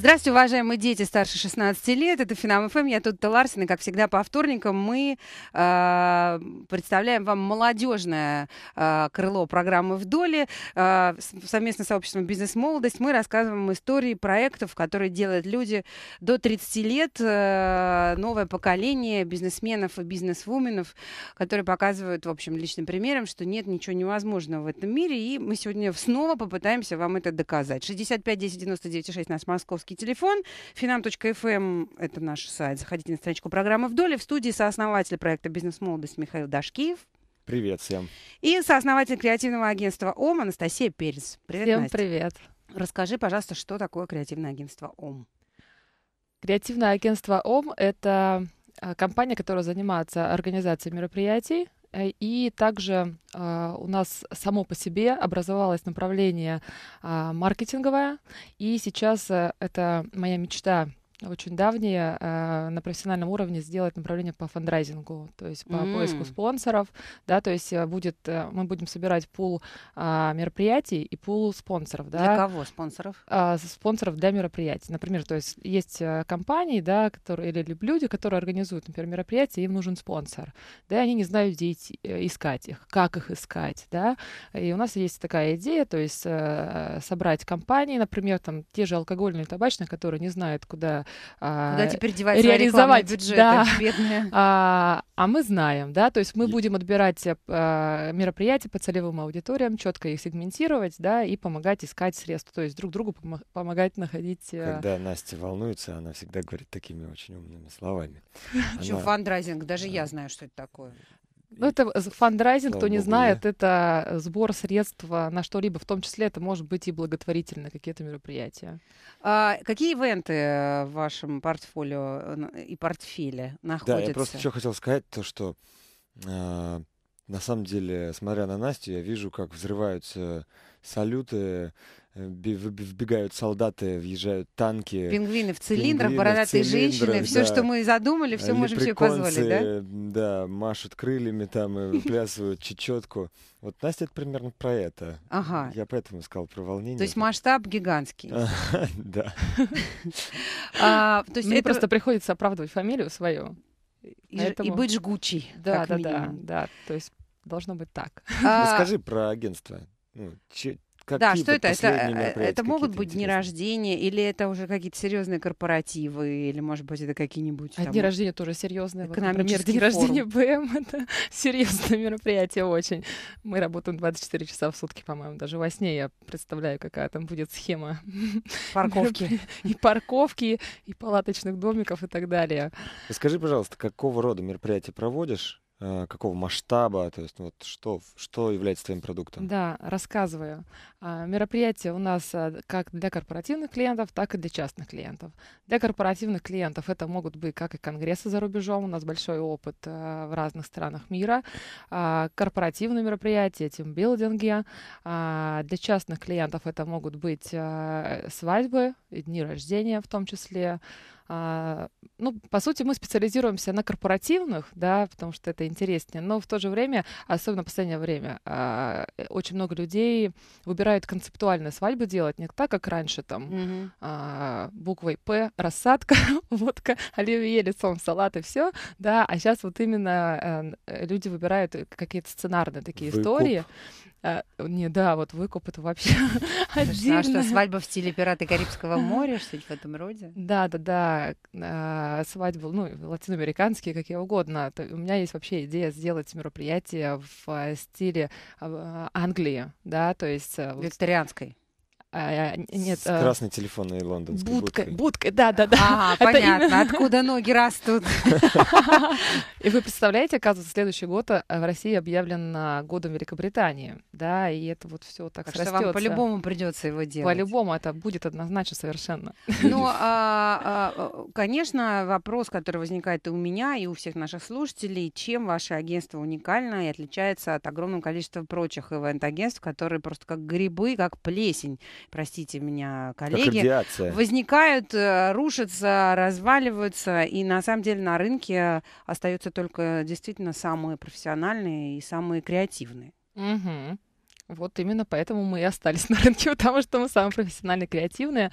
Здравствуйте, уважаемые дети старше 16 лет. Это Финам ФМ, эм. я тут Ларсин. И, как всегда, по вторникам мы э, представляем вам молодежное э, крыло программы «Вдоле». Э, а, совместно с сообществом «Бизнес-молодость» мы рассказываем истории проектов, которые делают люди до 30 лет. Э, новое поколение бизнесменов и бизнесвуменов, которые показывают, в общем, личным примером, что нет ничего невозможного в этом мире. И мы сегодня снова попытаемся вам это доказать. 65 10 99 6 нас, московский короткий телефон. Финам.фм эм – это наш сайт. Заходите на страничку программы «Вдоль». И в студии сооснователь проекта «Бизнес-молодость» Михаил Дашкиев. Привет всем. И сооснователь креативного агентства ОМ Анастасия Перец. Привет, Всем Настя. привет. Расскажи, пожалуйста, что такое креативное агентство ОМ? Креативное агентство ОМ — это а, компания, которая занимается организацией мероприятий, Э, и также а, у нас само по себе образовалось направление а, маркетинговое, и сейчас э, это моя мечта очень давние, э, на профессиональном уровне сделать направление по фандрайзингу, то есть по mm. поиску спонсоров, да, то есть э, будет, э, мы будем собирать пул э, мероприятий и пул спонсоров, да. Для кого спонсоров? Э, спонсоров для мероприятий. Например, то есть есть э, компании, да, которые, или люди, которые организуют, например, мероприятия, им нужен спонсор, да, и они не знают, где идти, искать их, как их искать, да, и у нас есть такая идея, то есть э, собрать компании, например, там те же алкогольные и табачные, которые не знают, куда Куда э, теперь девать реализовать бюджет, да. бедные. А, а мы знаем, да, то есть мы будем отбирать а, мероприятия по целевым аудиториям, четко их сегментировать, да, и помогать искать средства, то есть друг другу пом- помогать находить... Когда Настя волнуется, она всегда говорит такими очень умными словами. Она... фандрайзинг, даже я знаю, что это такое. Ну, это фандрайзинг, кто не знает, я. это сбор средств а, на что-либо, в том числе это может быть и благотворительные какие-то мероприятия. А, какие ивенты э, в вашем портфолио э, и портфеле находятся? Да, я просто еще хотел сказать то, что э, на самом деле, смотря на Настю, я вижу, как взрываются салюты Э, вбегают солдаты, въезжают танки. Пингвины в цилиндрах, пингвины бородатые в женщины, да. все, что мы задумали, все можем себе позволить, да? Да, машут крыльями там и плясывают чечетку. Вот Настя это примерно про это. Ага. Я поэтому сказал про волнение. То есть масштаб гигантский. Да. А, Мне просто приходится оправдывать фамилию свою. И быть жгучей. Да, да, да. То есть должно быть так. А Расскажи про агентство. Ну, Какие да, что это? Это, э, это могут быть интересные? дни рождения, или это уже какие-то серьезные корпоративы, или, может быть, это какие-нибудь... А там, дни рождения тоже серьезные. К нам например, дни рождения БМ — это серьезное мероприятие очень. Мы работаем 24 часа в сутки, по-моему. Даже во сне я представляю, какая там будет схема. Парковки. И парковки, и палаточных домиков, и так далее. Скажи, пожалуйста, какого рода мероприятия проводишь? Э, какого масштаба, то есть вот что, что является твоим продуктом? Да, рассказываю. А, мероприятие у нас а, как для корпоративных клиентов, так и для частных клиентов. Для корпоративных клиентов это могут быть как и конгрессы за рубежом, у нас большой опыт а, в разных странах мира, корпоративные мероприятия, тимбилдинги. Для частных клиентов это могут быть свадьбы, дни рождения в том числе, а, ну, по сути, мы специализируемся на корпоративных, да, потому что это интереснее, но в то же время, особенно в последнее время, а, э, очень много людей выбирают концептуальные свадьбы делать, не так, как раньше, там, mm-hmm. буквой «П», рассадка, водка, оливье, лицом, салат и все, да, а сейчас вот именно э, люди выбирают э, какие-то сценарные такие Выкуп. истории, а, не, да, вот выкуп это вообще отдельно. что, свадьба в стиле пираты Карибского моря, что-нибудь в этом роде? Да, да, да. А, ну, латиноамериканские, какие угодно. У меня есть вообще идея сделать мероприятие в э, стиле а, Англии, да, то есть... Э, Викторианской. А, нет, С а, красной телефонной лондонской будкой. Будкой, будкой да, да, да. А, это понятно, именно... откуда ноги растут. И вы представляете, оказывается, следующий год а, в России объявлен а, годом Великобритании, да, и это вот все так, так что вам по-любому придется его делать. По-любому это будет однозначно совершенно. Ну, конечно, вопрос, который возникает и у меня, и у всех наших слушателей, чем ваше агентство уникально и отличается от огромного количества прочих ивент-агентств, которые просто как грибы, как плесень простите меня, коллеги, возникают, э, рушатся, разваливаются, и на самом деле на рынке остаются только действительно самые профессиональные и самые креативные. Угу. Вот именно поэтому мы и остались на рынке, потому что мы самые профессиональные, креативные.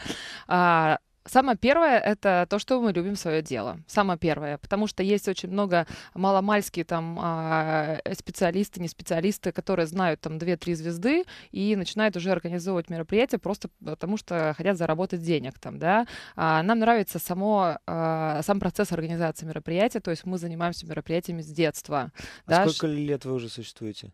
А, Самое первое — это то, что мы любим свое дело. Самое первое. Потому что есть очень много маломальские там а, специалисты, не специалисты, которые знают там 2-3 звезды и начинают уже организовывать мероприятия просто потому, что хотят заработать денег там, да. А, нам нравится само, а, сам процесс организации мероприятия, то есть мы занимаемся мероприятиями с детства. А да? сколько лет вы уже существуете?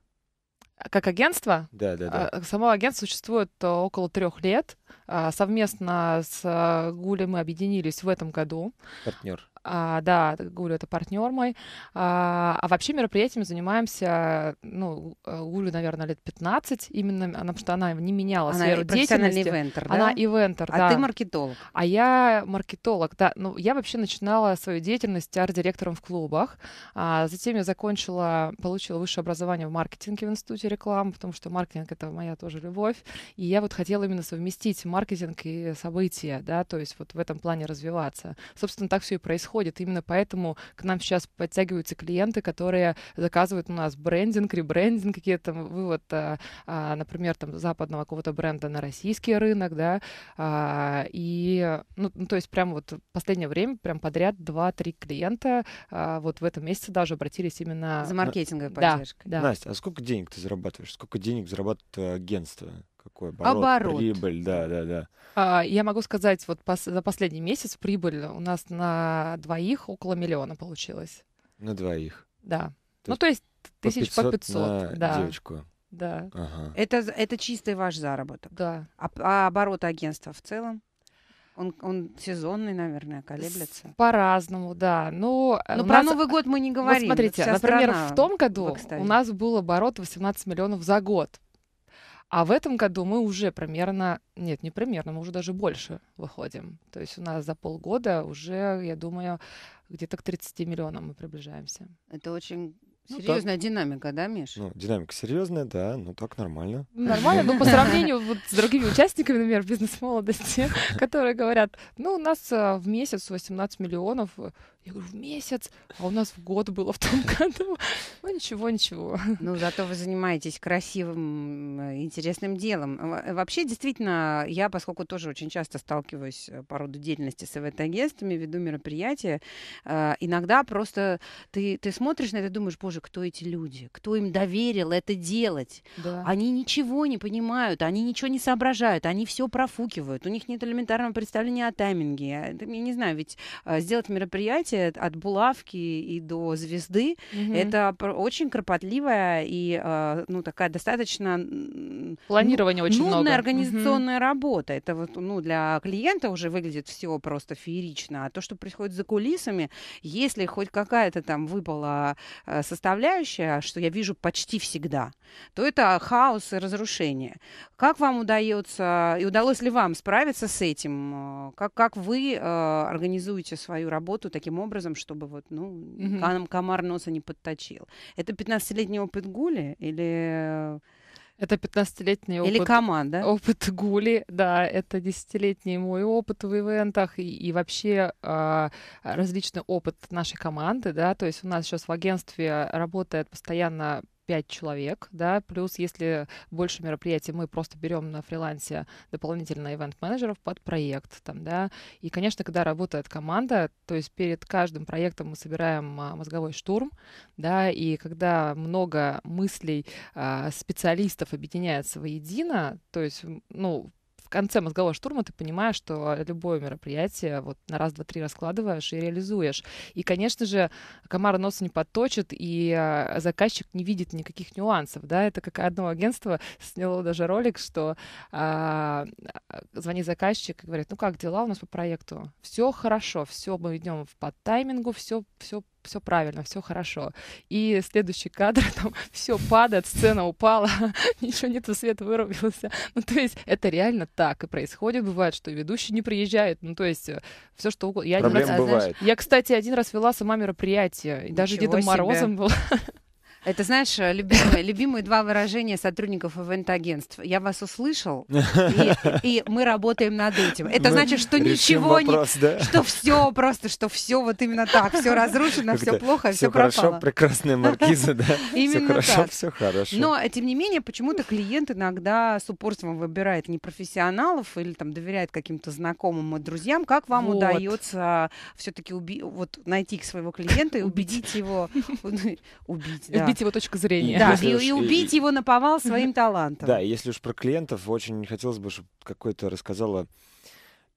Как агентство? Да, да, да. А, само агентство существует э, около трех лет. А, совместно с э, Гулей мы объединились в этом году. Партнер. А, да, Гулю это партнер мой. А, а вообще мероприятиями занимаемся, ну, э, Гулю, наверное, лет 15 именно, потому что она не меняла она сферу деятельности. Ивентер, да? Она ивентер, а да. А ты маркетолог. А я маркетолог, да. Ну, я вообще начинала свою деятельность арт-директором в клубах. А, затем я закончила, получила высшее образование в маркетинге в Институте рекламы, потому что маркетинг — это моя тоже любовь. И я вот хотела именно совместить маркетинг и события, да, то есть вот в этом плане развиваться. Собственно, так все и происходит происходит. Именно поэтому к нам сейчас подтягиваются клиенты, которые заказывают у нас брендинг, ребрендинг, какие-то вывод, а, а, например, там западного какого-то бренда на российский рынок, да, а, и, ну, ну, то есть прям вот в последнее время прям подряд два-три клиента а, вот в этом месяце даже обратились именно... За маркетинговой поддержкой. Да, да. Настя, а сколько денег ты зарабатываешь? Сколько денег зарабатывает э, агентство? какой оборот, оборот. прибыль, да, да, да. А, я могу сказать, вот пос- за последний месяц прибыль у нас на двоих около миллиона получилось. На двоих. Да. То ну, то есть тысяч по пятьсот. на да. девочку. Да. Ага. Это, это чистый ваш заработок. Да. А, а оборот агентства в целом? Он, он сезонный, наверное, колеблется. По-разному, да. Ну, э, Но про нас... Новый год мы не говорим. Вот смотрите, Вся например, в том году в у нас был оборот 18 миллионов за год. А в этом году мы уже примерно, нет, не примерно, мы уже даже больше выходим. То есть у нас за полгода уже, я думаю, где-то к 30 миллионам мы приближаемся. Это очень ну Серьезная ну, динамика, да, Миш? Ну, динамика серьезная, да, но ну так нормально. Нормально, но по сравнению вот с другими участниками, например, бизнес-молодости, которые говорят, ну, у нас э, в месяц 18 миллионов, я говорю, в месяц, а у нас в год было в том году. Ну, ничего, ничего. Ну, зато вы занимаетесь красивым, интересным делом. Вообще, действительно, я, поскольку тоже очень часто сталкиваюсь э, по роду деятельности с ивент-агентствами, веду мероприятия, э, иногда просто ты, ты смотришь на это и думаешь, боже, кто эти люди? Кто им доверил это делать? Да. Они ничего не понимают, они ничего не соображают, они все профукивают, у них нет элементарного представления о тайминге. А, я не знаю, ведь э, сделать мероприятие мероприятие от булавки и до звезды. Угу. Это очень кропотливая и э, ну, такая достаточно... Планирование ну, очень нудная много. организационная угу. работа. Это вот ну, для клиента уже выглядит все просто феерично. А то, что происходит за кулисами, если хоть какая-то там выпала э, составляющая, что я вижу почти всегда, то это хаос и разрушение. Как вам удается, и удалось ли вам справиться с этим? Э, как, как вы э, организуете свою работу таким образом, чтобы вот, ну, угу. Mm-hmm. комар носа не подточил. Это 15-летний опыт Гули или... Это 15-летний опыт. Или команда. Опыт Гули, да, это 10-летний мой опыт в ивентах и, и вообще э, различный опыт нашей команды, да, то есть у нас сейчас в агентстве работает постоянно 5 человек, да, плюс если больше мероприятий, мы просто берем на фрилансе дополнительно ивент-менеджеров под проект, там, да, и, конечно, когда работает команда, то есть перед каждым проектом мы собираем а, мозговой штурм, да, и когда много мыслей а, специалистов объединяется воедино, то есть, ну, конце мозгового штурма ты понимаешь, что любое мероприятие вот на раз, два, три раскладываешь и реализуешь. И, конечно же, комар нос не подточит, и а, заказчик не видит никаких нюансов, да, это как одно агентство сняло даже ролик, что а, а, звонит заказчик и говорит, ну как дела у нас по проекту? Все хорошо, все мы идем по таймингу, все, все все правильно, все хорошо. И следующий кадр, там все падает, сцена упала, ничего нету, свет вырубился. Ну, то есть это реально так и происходит. Бывает, что ведущий не приезжает. Ну, то есть э, все, что угодно. Я, один раз, а, знаешь, я, кстати, один раз вела сама мероприятие. И даже Ничего Дедом Морозом была. Это, знаешь, э, любимые, любимые два выражения сотрудников ивент-агентств. Я вас услышал, и, и мы работаем над этим. Это мы значит, что ничего вопрос, не... Да? Что все просто, что все вот именно так. Все разрушено, все плохо, все пропало. Все хорошо, прекрасная маркиза, да. Именно Все хорошо, все хорошо. Но, тем не менее, почему-то клиент иногда с упорством выбирает непрофессионалов или там доверяет каким-то знакомым и друзьям. Как вам вот. удается все-таки уби... вот, найти своего клиента и убедить его... Убить, да разбить его точку зрения. Да, и, уж, и убить и, его наповал своим талантом. Да, если уж про клиентов, очень хотелось бы, чтобы какое то рассказала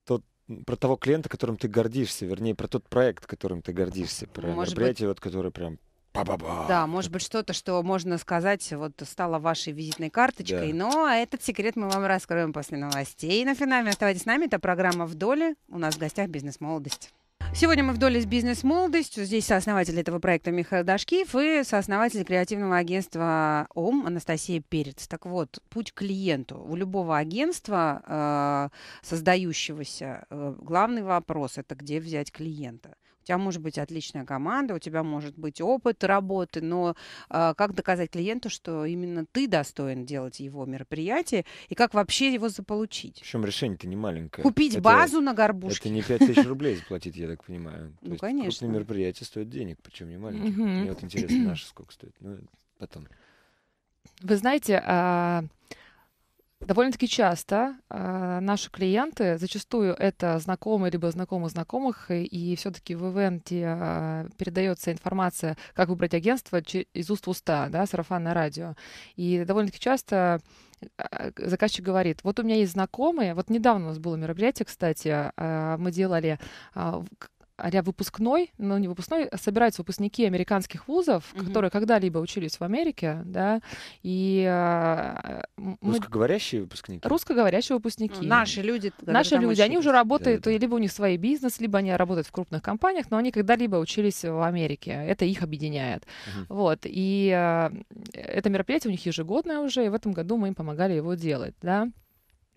тот про того клиента, которым ты гордишься, вернее, про тот проект, которым ты гордишься, про Может мероприятие, быть... вот, которое прям Ба-ба-ба. Да, может быть, что-то, что можно сказать, вот стало вашей визитной карточкой. Да. Но этот секрет мы вам раскроем после новостей. На финале оставайтесь с нами. Это программа «Вдоль». У нас в гостях бизнес-молодость. Сегодня мы в доле с бизнес-молодостью. Здесь сооснователь этого проекта Михаил Дашкиев и сооснователь креативного агентства ОМ Анастасия Перец. Так вот, путь к клиенту. У любого агентства, э, создающегося, э, главный вопрос – это где взять клиента. У тебя может быть отличная команда, у тебя может быть опыт работы, но э, как доказать клиенту, что именно ты достоин делать его мероприятие и как вообще его заполучить? Причем решение-то не маленькое. Купить это, базу на горбушке. Это не 5 тысяч рублей заплатить, я так понимаю. Ну, конечно. Крупные мероприятия стоят денег, причем не маленькие. Мне вот интересно, наши сколько стоит. Ну, потом. Вы знаете, а, Довольно-таки часто э, наши клиенты, зачастую это знакомые либо знакомые знакомых, и, и все-таки в ивенте э, передается информация, как выбрать агентство из уст в уста, да, сарафанное радио. И довольно-таки часто а, заказчик говорит, вот у меня есть знакомые, вот недавно у нас было мероприятие, кстати, мы делали а выпускной, ну не выпускной, а собираются выпускники американских вузов, угу. которые когда-либо учились в Америке, да, и... Э, мы... Русскоговорящие выпускники? Русскоговорящие выпускники. Ну, наши люди. Наши люди, они уже работают, да, да. либо у них свой бизнес, либо они работают в крупных компаниях, но они когда-либо учились в Америке, это их объединяет. Угу. Вот, и э, это мероприятие у них ежегодное уже, и в этом году мы им помогали его делать, да.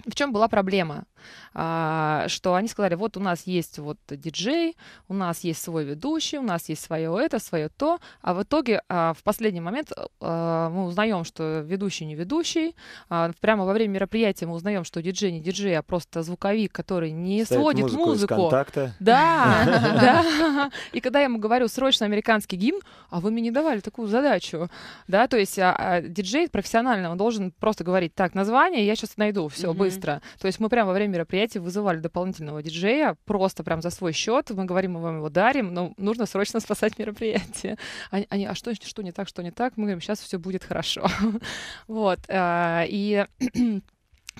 В чем была проблема? А, что они сказали, вот у нас есть вот диджей, у нас есть свой ведущий, у нас есть свое это, свое то, а в итоге а, в последний момент а, мы узнаем, что ведущий не ведущий, прямо во время мероприятия мы узнаем, что диджей не диджей, а просто звуковик, который не Ставит сводит музыку. музыку. Из Да, да. И когда я ему говорю срочно американский гимн, а вы мне не давали такую задачу, да, то есть диджей профессионально, он должен просто говорить, так, название, я сейчас найду, все, быстро быстро. То есть мы прямо во время мероприятия вызывали дополнительного диджея, просто прям за свой счет. Мы говорим, мы вам его дарим, но нужно срочно спасать мероприятие. Они, они а что, что не так, что не так? Мы говорим, сейчас все будет хорошо. вот. Э, и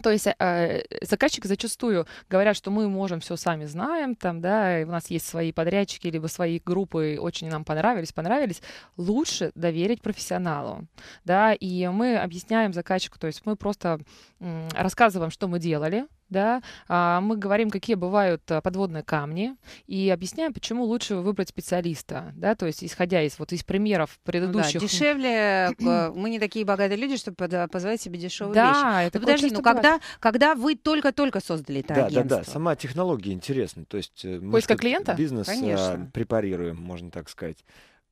То есть э, заказчик зачастую говорят, что мы можем все сами знаем, там, да, и у нас есть свои подрядчики, либо свои группы, очень нам понравились, понравились. Лучше доверить профессионалу, да, и мы объясняем заказчику, то есть мы просто м, рассказываем, что мы делали, да, а, мы говорим, какие бывают э, подводные камни, и объясняем, почему лучше выбрать специалиста, да, то есть исходя из вот из примеров предыдущих. Ну да, дешевле, э, мы не такие богатые люди, чтобы позволить себе дешевые да, вещи. Да, ну, подожди, ну когда, когда вы только-только создали это да, агентство? Да, да, да, сама технология интересна, то есть э, мы Поиска клиента? бизнес Конечно. препарируем, можно так сказать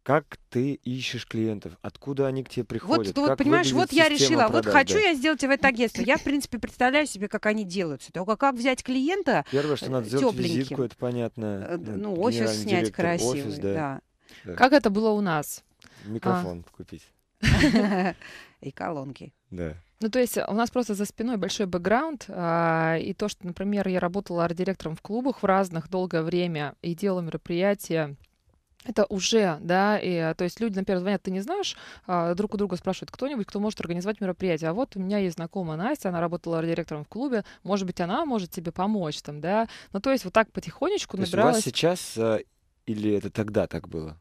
как ты ищешь клиентов, откуда они к тебе приходят. Вот, вот понимаешь, вот я решила, продаж, вот хочу да. я сделать в ивент-агентство. Я, в принципе, представляю себе, как они делаются. Только как взять клиента Первое, что э, надо сделать визитку, это понятно. Э, ну, ну офис снять директор, красивый, офис, да. да. да. Как это было у нас? Микрофон а. купить. И колонки. Да. Ну, то есть э, у нас просто за спиной большой бэкграунд, а, и то, что, например, я работала арт-директором в клубах в разных долгое время и делала мероприятия это уже, да, и, э, то есть люди, например, звонят, ты не знаешь, а, друг у друга спрашивают кто-нибудь, кто может организовать мероприятие. А вот у меня есть знакомая Настя, она работала директором в клубе, может быть, она может тебе помочь там, да. Ну, то есть вот так потихонечку то набиралась... Есть у вас сейчас э, или это тогда так было?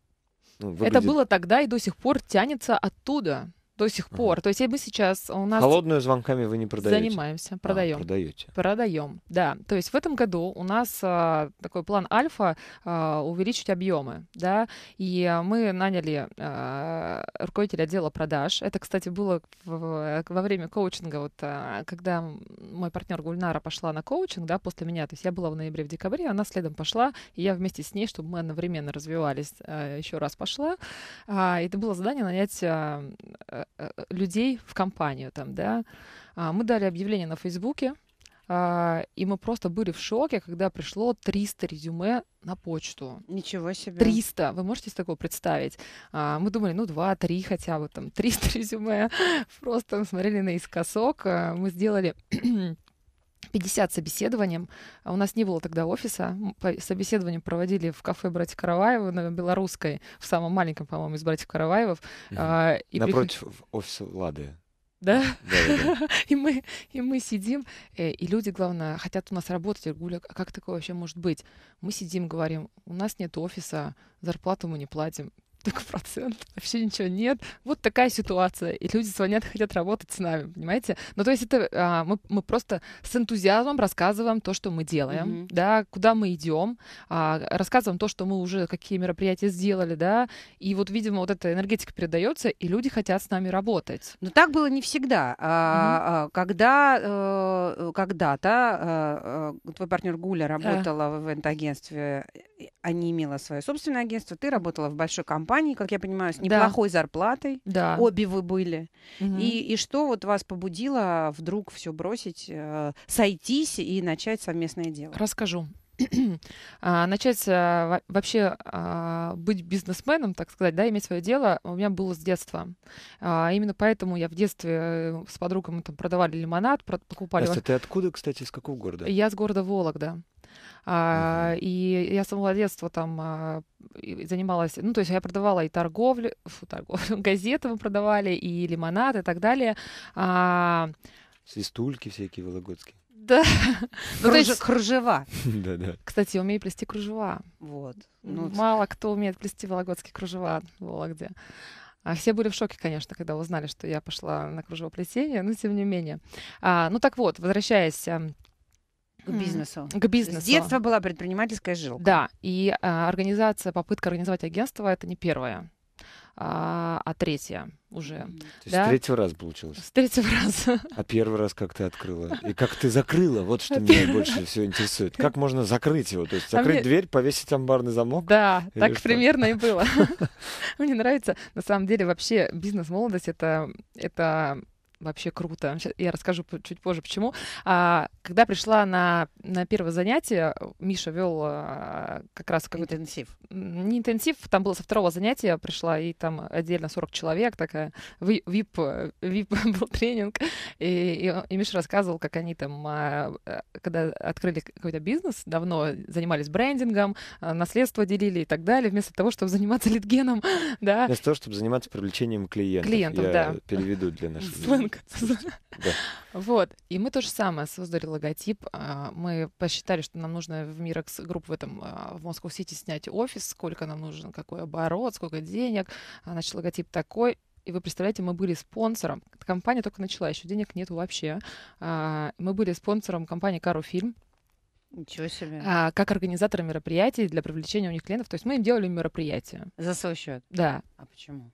Ну, выглядит... Это было тогда и до сих пор тянется оттуда до сих угу. пор. То есть мы сейчас у нас... Холодную звонками вы не продаете? Занимаемся, продаем. А, продаете. Продаем, да. То есть в этом году у нас а, такой план альфа а, увеличить объемы, да. И мы наняли а, руководителя отдела продаж. Это, кстати, было в, во время коучинга, вот а, когда мой партнер Гульнара пошла на коучинг, да, после меня. То есть я была в ноябре, в декабре, она следом пошла, и я вместе с ней, чтобы мы одновременно развивались, а, еще раз пошла. А, это было задание нанять а, Э, э, людей в компанию там, да. А, мы дали объявление на Фейсбуке, а, и мы просто были в шоке, когда пришло 300 резюме на почту. Ничего себе. 300. Вы можете себе такое представить? А, мы думали, ну, 2-3 хотя бы, там, 300 резюме. Просто смотрели наискосок. Мы сделали 50 собеседованием. А у нас не было тогда офиса. Собеседование проводили в кафе «Братья Караваева» на Белорусской, в самом маленьком, по-моему, из «Братьев Караваевов». А, угу. Напротив приход... офиса «Лады». Да? да, да. и, мы, и мы сидим, э, и люди, главное, хотят у нас работать. Я говорю, а как такое вообще может быть? Мы сидим, говорим, у нас нет офиса, зарплату мы не платим только процент, а вообще ничего нет. Вот такая ситуация. И люди звонят хотят работать с нами, понимаете? Ну, то есть это а, мы, мы просто с энтузиазмом рассказываем то, что мы делаем, mm-hmm. да, куда мы идем, а, рассказываем то, что мы уже какие мероприятия сделали, да. И вот, видимо, вот эта энергетика передается, и люди хотят с нами работать. Но так было не всегда. Mm-hmm. Когда э, когда-то э, э, твой партнер Гуля работала yeah. в агентстве, а не имела свое собственное агентство, ты работала в большой компании компании, как я понимаю, с неплохой да. зарплатой. Да. Обе вы были. Угу. И, и что вот вас побудило а, вдруг все бросить, э, сойтись и начать совместное дело? Расскажу а, начать а, вообще быть бизнесменом, так сказать, да, иметь свое дело, у меня было с детства. Именно поэтому я в детстве э, с подругами там продавали лимонад, покупали. Настя, ты откуда, кстати, из какого города? Я с города Вологда. А, И я с самого детства там а, занималась, ну, то есть я продавала и торговлю, фу, торговлю, газеты мы продавали, и лимонад, и так далее. А... Свистульки всякие вологодские. Да. Ну, Круж... есть... Кружева. да, да. Кстати, я умею плести кружева. Вот. Ну, Мало кто умеет плести вологодские кружева в Вологде. А все были в шоке, конечно, когда узнали, что я пошла на кружевоплетение, но тем не менее. А, ну так вот, возвращаясь эм, к бизнесу. К бизнесу. С детства была предпринимательская жилка. Да, и а, организация, попытка организовать агентство, это не первое, а, а третье уже. То есть да? третий раз получилось? С третьего раза. А первый раз как ты открыла? И как ты закрыла? Вот что а меня больше всего интересует. Как можно закрыть его? То есть а закрыть а дверь, повесить амбарный замок? Да, так что? примерно и было. Мне нравится, на самом деле, вообще бизнес-молодость — это это вообще круто. Я расскажу чуть позже, почему. А, когда пришла на, на первое занятие, Миша вел а, как раз какой-то... Интенсив. Не интенсив, там было со второго занятия, пришла, и там отдельно 40 человек, такая вип, вип э, был тренинг. И, и, и Миша рассказывал, как они там, а, э, когда открыли какой-то бизнес, давно занимались брендингом, а, наследство делили и так далее, вместо того, чтобы заниматься литгеном. Да. Вместо того, чтобы заниматься привлечением клиентов. Клиентов, Я да. переведу для наших логотипчик. Да. Вот. И мы то же самое создали логотип. А, мы посчитали, что нам нужно в Миракс Групп в этом, а, в Москву Сити снять офис, сколько нам нужен, какой оборот, сколько денег. А, значит, логотип такой. И вы представляете, мы были спонсором. Компания только начала, еще денег нету вообще. Мы были спонсором компании Кару Фильм. Ничего себе. как организаторы мероприятий для привлечения у них клиентов. То есть мы им делали мероприятия. За свой счет? Да. А почему?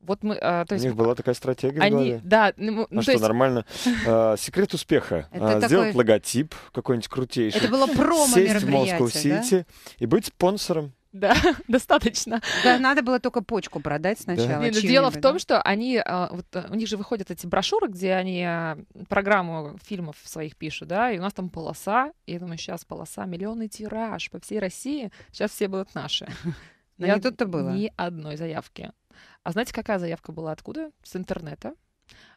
Вот мы, а, то есть, У них была такая стратегия они, Да, ну, а ну, что, есть... нормально? А, секрет успеха. А, сделать логотип какой-нибудь крутейший. Это было промо Сесть в Москву-Сити и быть спонсором. Да, достаточно. Да, надо было только почку продать сначала. Да. Нет, ну, дело в том, что они, а, вот, а, у них же выходят эти брошюры, где они а, программу фильмов своих пишут, да, и у нас там полоса, и я думаю, сейчас полоса, миллионный тираж по всей России, сейчас все будут наши. Но я тут-то было. Ни одной заявки. А знаете, какая заявка была откуда? С интернета.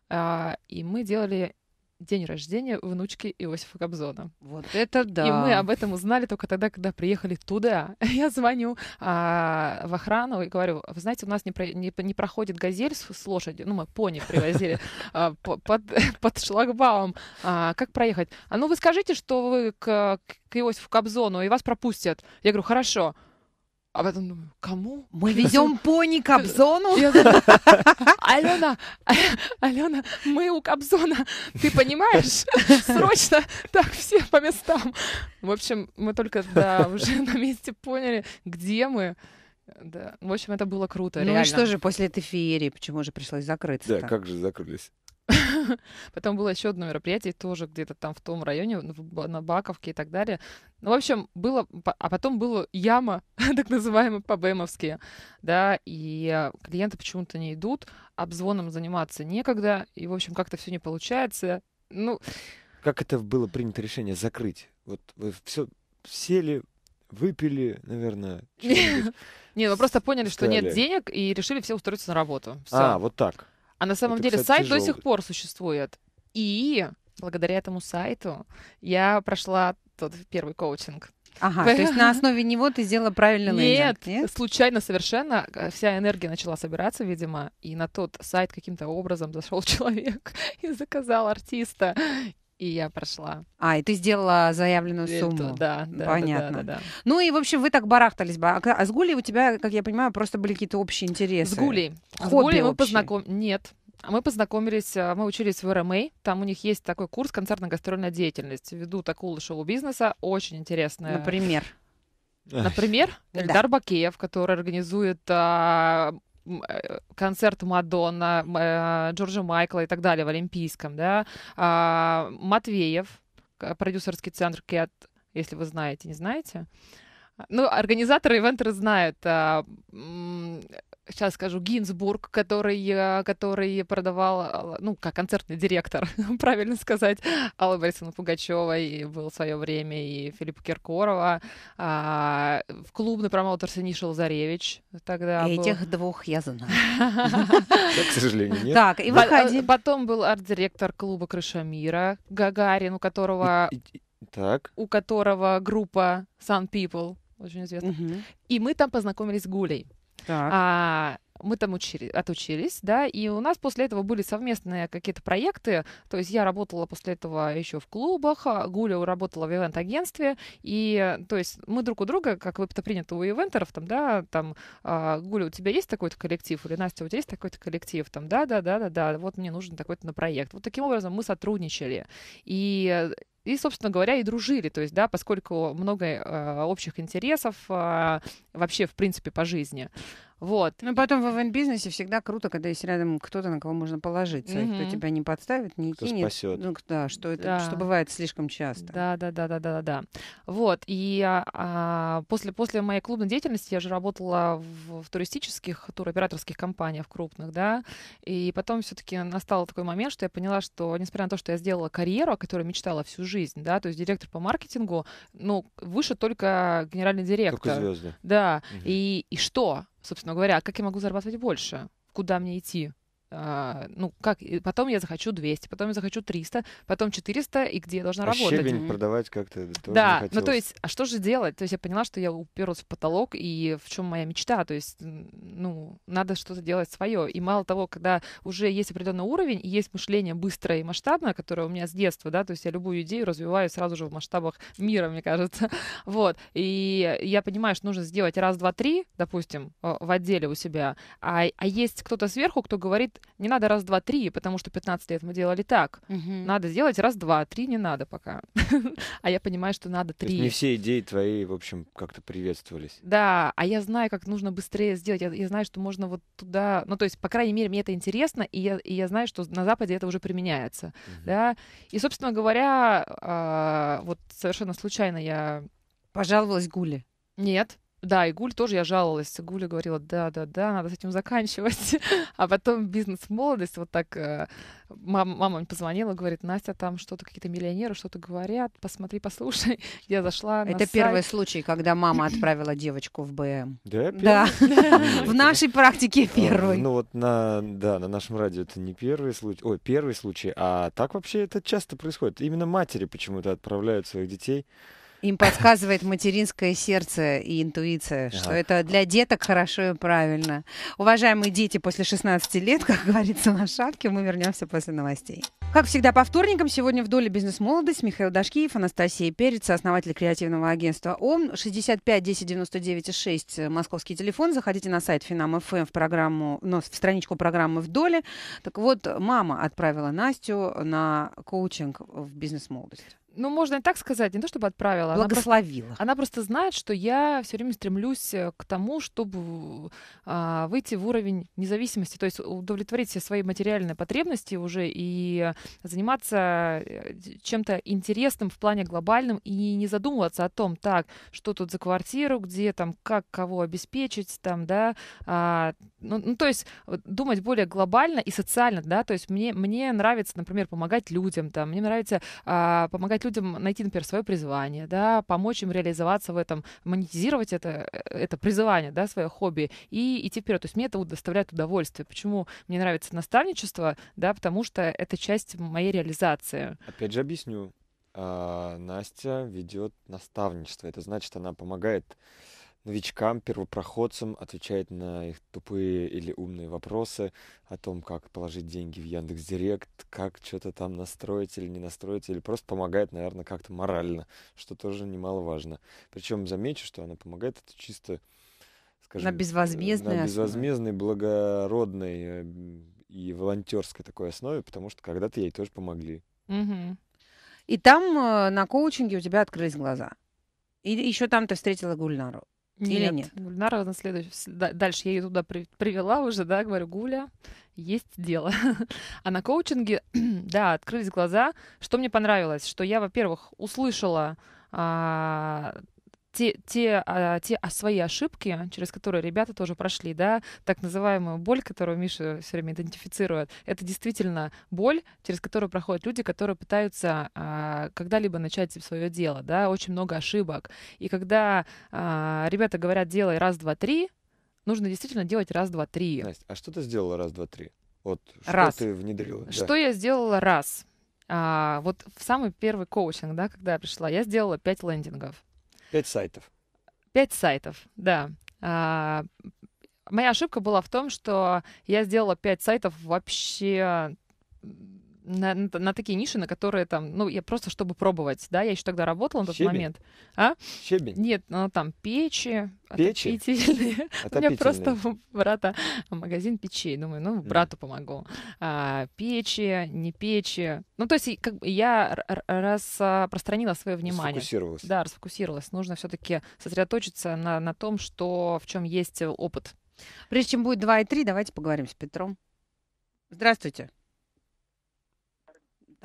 А, и мы делали день рождения внучки Иосифа Кобзона. Вот это да. И мы об этом узнали только тогда, когда приехали туда. Я звоню а, в охрану и говорю, вы знаете, у нас не, про, не, не проходит газель с, с лошадью, ну, мы пони привозили а, под, под шлагбаум. А, как проехать? А ну, вы скажите, что вы к, к Иосифу Кобзону, и вас пропустят. Я говорю, хорошо. А потом думаю, кому? Мы везем пони Кобзону? Алена, Алена, мы у Кобзона, ты понимаешь? Срочно так все по местам. В общем, мы только да, уже на месте поняли, где мы. Да. В общем, это было круто, ну реально. и что же, после этой феерии, почему же пришлось закрыться? Да, как же закрылись? Потом было еще одно мероприятие, тоже где-то там в том районе, на Баковке и так далее. Ну, в общем, было... А потом было яма, так называемая, по-бэмовски, да, и клиенты почему-то не идут, обзвоном заниматься некогда, и, в общем, как-то все не получается. Ну... Как это было принято решение закрыть? Вот вы все сели, выпили, наверное. Не, вы просто поняли, что нет денег, и решили все устроиться на работу. А, вот так. А на самом это, деле кстати, сайт тяжелый. до сих пор существует. И благодаря этому сайту я прошла тот первый коучинг. Ага, то есть на основе него ты сделала правильный лендинг, нет? Нет, случайно совершенно. А, вся энергия начала собираться, видимо, и на тот сайт каким-то образом зашел человек и заказал артиста и я прошла. А, и ты сделала заявленную Ленту, сумму. Да, да. Понятно. Да, да, да, да. Ну и, в общем, вы так барахтались. А, а с Гулей у тебя, как я понимаю, просто были какие-то общие интересы. С Гулей. Хобби с Гулей мы познакомились. Нет, мы познакомились, а, мы учились в РМА, там у них есть такой курс концертно-гастрольная деятельность, ведут акулы шоу-бизнеса, очень интересная. Например? Например, Эльдар да. Бакеев, который организует а, Э, концерт Мадонна, э, Джорджа Майкла и так далее в Олимпийском, да, а, Матвеев, продюсерский центр Кэт, если вы знаете, не знаете. Ну, организаторы ивента знают. А, сейчас скажу, Гинзбург, который, э, который продавал, э, ну, как концертный директор, правильно сказать, Аллы Борисовны Пугачевой, был в свое время и Филиппа Киркорова, а, в клубный промоутер Синиша Заревич тогда и был. Этих двух я знаю. К сожалению, нет. Так, и выходи. Э, потом был арт-директор клуба «Крыша мира» Гагарин, у которого... Так. У которого группа Sun People, очень известна. И мы там познакомились с Гулей. Так. А, мы там учили, отучились, да, и у нас после этого были совместные какие-то проекты, то есть я работала после этого еще в клубах, а Гуля работала в ивент-агентстве, и, то есть, мы друг у друга, как это принято у ивентеров, там, да, там, а, Гуля, у тебя есть такой-то коллектив, или Настя, у тебя есть такой-то коллектив, там, да-да-да-да-да, вот мне нужен такой-то на проект. Вот таким образом мы сотрудничали, и и, собственно говоря, и дружили, то есть, да, поскольку много э, общих интересов э, вообще, в принципе, по жизни. Вот. Ну потом в ивент-бизнесе всегда круто, когда есть рядом кто-то, на кого можно положиться, mm-hmm. кто тебя не подставит, не кто кинет. Спасет. Ну, да, что это, да. что бывает слишком часто. Да, да, да, да, да, да. Вот. И а, после, после моей клубной деятельности я же работала в, в туристических туроператорских компаниях крупных, да. И потом все-таки настал такой момент, что я поняла, что несмотря на то, что я сделала карьеру, о которой мечтала всю жизнь, да, то есть директор по маркетингу, ну, выше только генеральный директор. Только звезды. Да. Mm-hmm. И, и что? собственно говоря, а как я могу зарабатывать больше? Куда мне идти? А, ну, как, потом я захочу 200, потом я захочу 300, потом 400, и где я должна а работать? щебень продавать как-то Да, ну, то есть, а что же делать? То есть я поняла, что я уперлась в потолок, и в чем моя мечта? То есть, ну, надо что-то делать свое. И мало того, когда уже есть определенный уровень, и есть мышление быстрое и масштабное, которое у меня с детства, да, то есть я любую идею развиваю сразу же в масштабах мира, мне кажется. Вот. И я понимаю, что нужно сделать раз, два, три, допустим, в отделе у себя, а, а есть кто-то сверху, кто говорит, не надо раз, два, три, потому что 15 лет мы делали так. Угу. Надо сделать раз, два, три не надо пока. а я понимаю, что надо три. не все идеи твои, в общем, как-то приветствовались. Да, а я знаю, как нужно быстрее сделать. Я, знаю, что можно вот туда... Ну, то есть, по крайней мере, мне это интересно, и я, и я знаю, что на Западе это уже применяется. Да? И, собственно говоря, а, вот совершенно случайно я... Пожаловалась Гуле. Нет, да, и Гуль тоже я жаловалась. Гуля говорила, да-да-да, надо с этим заканчивать. а потом бизнес-молодость, вот так э, мама мне позвонила, говорит, Настя, там что-то, какие-то миллионеры что-то говорят, посмотри, послушай. Я зашла Это первый случай, когда мама отправила девочку в БМ. Да? Да. В нашей практике а, первый. Ну вот на, да, на нашем радио это не первый случай, ой, первый случай, а так вообще это часто происходит. Именно матери почему-то отправляют своих детей им подсказывает материнское сердце и интуиция, что это для деток хорошо и правильно. Уважаемые дети после 16 лет, как говорится на шапке, мы вернемся после новостей. Как всегда, по вторникам сегодня в доле бизнес-молодость Михаил Дашкиев, Анастасия Перец, основатель креативного агентства ОМ. 65 10 99 6 московский телефон. Заходите на сайт финам.фм в программу, но ну, в страничку программы в доле. Так вот, мама отправила Настю на коучинг в бизнес-молодость ну, можно и так сказать, не то чтобы отправила. Благословила. Она просто, она просто знает, что я все время стремлюсь э, к тому, чтобы а, выйти в уровень независимости, то есть удовлетворить все свои материальные потребности уже и заниматься э, чем-то интересным в плане глобальным и не задумываться о том, так, что тут за квартиру, где там, как кого обеспечить, там, да, а, ну, ну, то есть вот, думать более глобально и социально, да, то есть мне, мне нравится, например, помогать людям, там, мне нравится а, помогать людям найти, например, свое призвание, да, помочь им реализоваться в этом, монетизировать это, это призвание, да, свое хобби и идти вперед. То есть мне это доставляет удовольствие. Почему мне нравится наставничество, да, потому что это часть моей реализации. Опять же объясню. А, Настя ведет наставничество. Это значит, она помогает новичкам, первопроходцам, отвечает на их тупые или умные вопросы о том, как положить деньги в Яндекс Директ, как что-то там настроить или не настроить, или просто помогает, наверное, как-то морально, что тоже немаловажно. Причем замечу, что она помогает это чисто, скажем, на безвозмездной, на безвозмездной благородной и волонтерской такой основе, потому что когда-то ей тоже помогли. Угу. И там э, на коучинге у тебя открылись глаза. И еще там ты встретила Гульнару. Или нет? Гульнара на следующий. Дальше я ее туда привела уже, да, говорю, Гуля, есть дело. а на коучинге, да, открылись глаза. Что мне понравилось? Что я, во-первых, услышала а, те, те, а, те а свои ошибки, через которые ребята тоже прошли, да, так называемую боль, которую Миша все время идентифицирует, это действительно боль, через которую проходят люди, которые пытаются а, когда-либо начать свое дело, да, очень много ошибок. И когда а, ребята говорят, делай раз, два, три, нужно действительно делать раз, два, три. Настя, а что ты сделала раз, два, три? Вот что раз. ты внедрила? Что да. я сделала раз? А, вот в самый первый коучинг, да, когда я пришла, я сделала пять лендингов. Пять сайтов. Пять сайтов, да. А, моя ошибка была в том, что я сделала пять сайтов вообще на, на, на такие ниши, на которые там, ну, я просто чтобы пробовать, да, я еще тогда работала на тот Щебень? момент. А? Щебень? Нет, ну, там печи, печи? отопительные. У меня просто брата магазин печей, думаю, ну, брату помогу. А, печи, не печи. Ну, то есть как, я распространила свое внимание. Расфокусировалась. Да, расфокусировалась. Нужно все-таки сосредоточиться на, на том, что, в чем есть э, опыт. Прежде чем будет 2 и 3, давайте поговорим с Петром. Здравствуйте.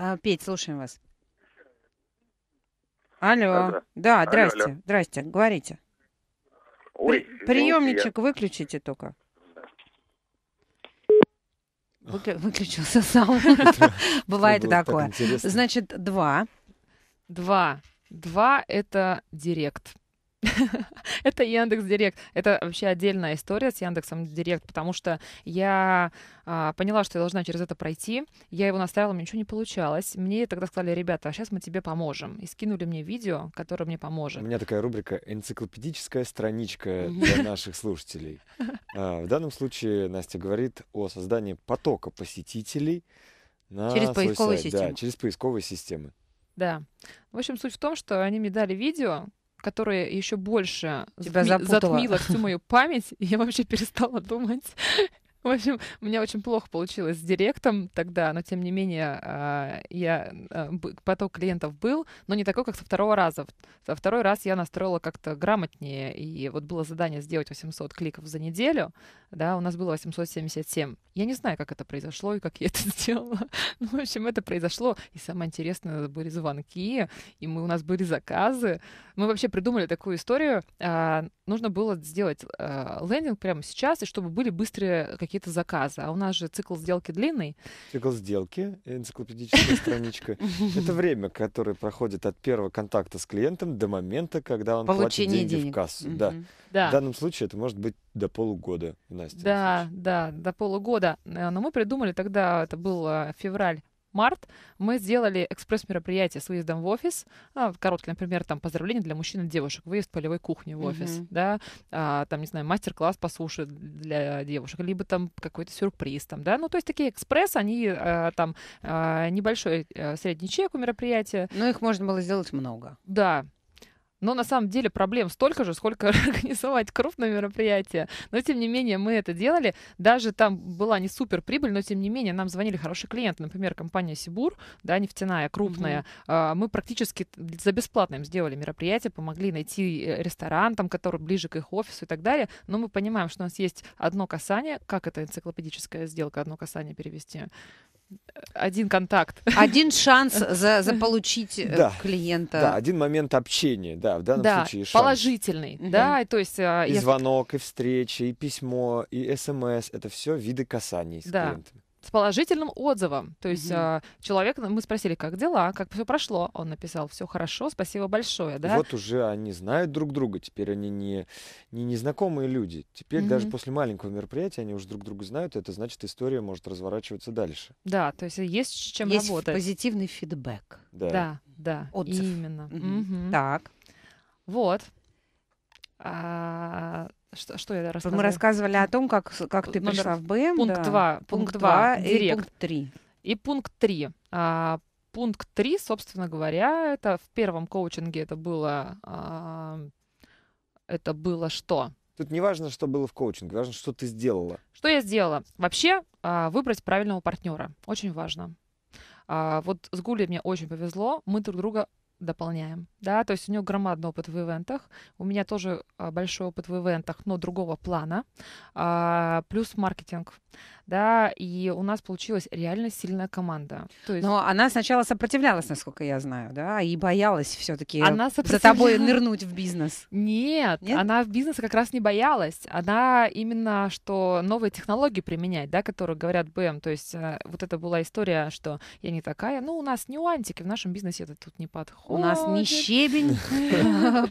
А, Петь, слушаем вас. Алло. Да, да. да здрасте. Алло, алло. Здрасте, говорите. Ой, приемничек я... выключите только. Вы, выключился сам. Бывает такое. Значит, два. Два. Два – это директ. это Яндекс Директ. Это вообще отдельная история с Яндексом Директ, потому что я а, поняла, что я должна через это пройти. Я его настраивала, мне ничего не получалось. Мне тогда сказали, ребята, а сейчас мы тебе поможем. И скинули мне видео, которое мне поможет. У меня такая рубрика «Энциклопедическая страничка для наших слушателей». А, в данном случае Настя говорит о создании потока посетителей на через поисковые сайт. системы. Да, через поисковые системы. Да. В общем, суть в том, что они мне дали видео, которая еще больше Тебя затми... затмила всю мою память, и я вообще перестала думать. В общем, у меня очень плохо получилось с директом тогда, но тем не менее а, я а, поток клиентов был, но не такой, как со второго раза. Со второй раз я настроила как-то грамотнее, и вот было задание сделать 800 кликов за неделю, да, у нас было 877. Я не знаю, как это произошло и как я это сделала. Ну, в общем, это произошло. И самое интересное, были звонки, и мы, у нас были заказы. Мы вообще придумали такую историю. А, нужно было сделать а, лендинг прямо сейчас, и чтобы были быстрые какие-то заказы. А у нас же цикл сделки длинный. Цикл сделки, энциклопедическая страничка. Это время, которое проходит от первого контакта с клиентом до момента, когда он платит деньги в кассу. Да. В данном случае это может быть до полугода, Настя. Да, да, до полугода. Но мы придумали тогда, это был э, февраль март мы сделали экспресс-мероприятие с выездом в офис. А, короткий, например, там поздравление для мужчин и девушек, выезд полевой кухни в офис, mm-hmm. да, а, там, не знаю, мастер-класс по суше для девушек, либо там какой-то сюрприз там, да. Ну, то есть такие экспресс, они э, там а, небольшой а, средний чек у мероприятия. Но их можно было сделать много. Да, но на самом деле проблем столько же, сколько организовать крупное мероприятие. Но тем не менее мы это делали. Даже там была не супер прибыль, но тем не менее нам звонили хорошие клиенты. Например, компания Сибур, да, нефтяная, крупная. mm Мы практически за бесплатно им сделали мероприятие, помогли найти э, ресторан, там, который ближе к их офису и так далее. Но мы понимаем, что у нас есть одно касание. Как это энциклопедическая сделка, одно касание перевести? один контакт. Один шанс за, заполучить э, да, клиента. Да, один момент общения, да, в данном да, случае шанс. положительный, угу. да, то есть... А, и если... звонок, и встреча, и письмо, и смс, эм это все виды касаний с да. клиентами с положительным отзывом. То есть mm-hmm. э, человек, ну, мы спросили, как дела, как все прошло. Он написал, все хорошо, спасибо большое. Да? Вот уже они знают друг друга, теперь они не, не незнакомые люди. Теперь mm-hmm. даже после маленького мероприятия они уже друг друга знают, это значит, история может разворачиваться дальше. Да, то есть есть с чем есть работать. позитивный фидбэк. Да, да. да Отзыв. Именно. Mm-hmm. Mm-hmm. Так. Вот. А, что, что я рассказывала? Мы рассказывали о том, как, как ты Номер... пришла в БМ. Пункт да. 2. Пункт, пункт 2 и пункт 3. И пункт 3. А, пункт 3, собственно говоря, это в первом коучинге это было... А, это было что? Тут не важно, что было в коучинге, важно, что ты сделала. Что я сделала? Вообще, а, выбрать правильного партнера. Очень важно. А, вот с Гулей мне очень повезло. Мы друг друга дополняем, да, то есть у него громадный опыт в ивентах, у меня тоже а, большой опыт в ивентах, но другого плана, а, плюс маркетинг, да, и у нас получилась реально сильная команда. То есть... Но она сначала сопротивлялась, насколько я знаю, да, и боялась все-таки за тобой нырнуть в бизнес. Нет, Нет, она в бизнес как раз не боялась. Она именно, что новые технологии применять, да, которые говорят БМ, то есть э, вот это была история, что я не такая, ну, у нас нюантики, в нашем бизнесе это тут не подходит. У нас не щебень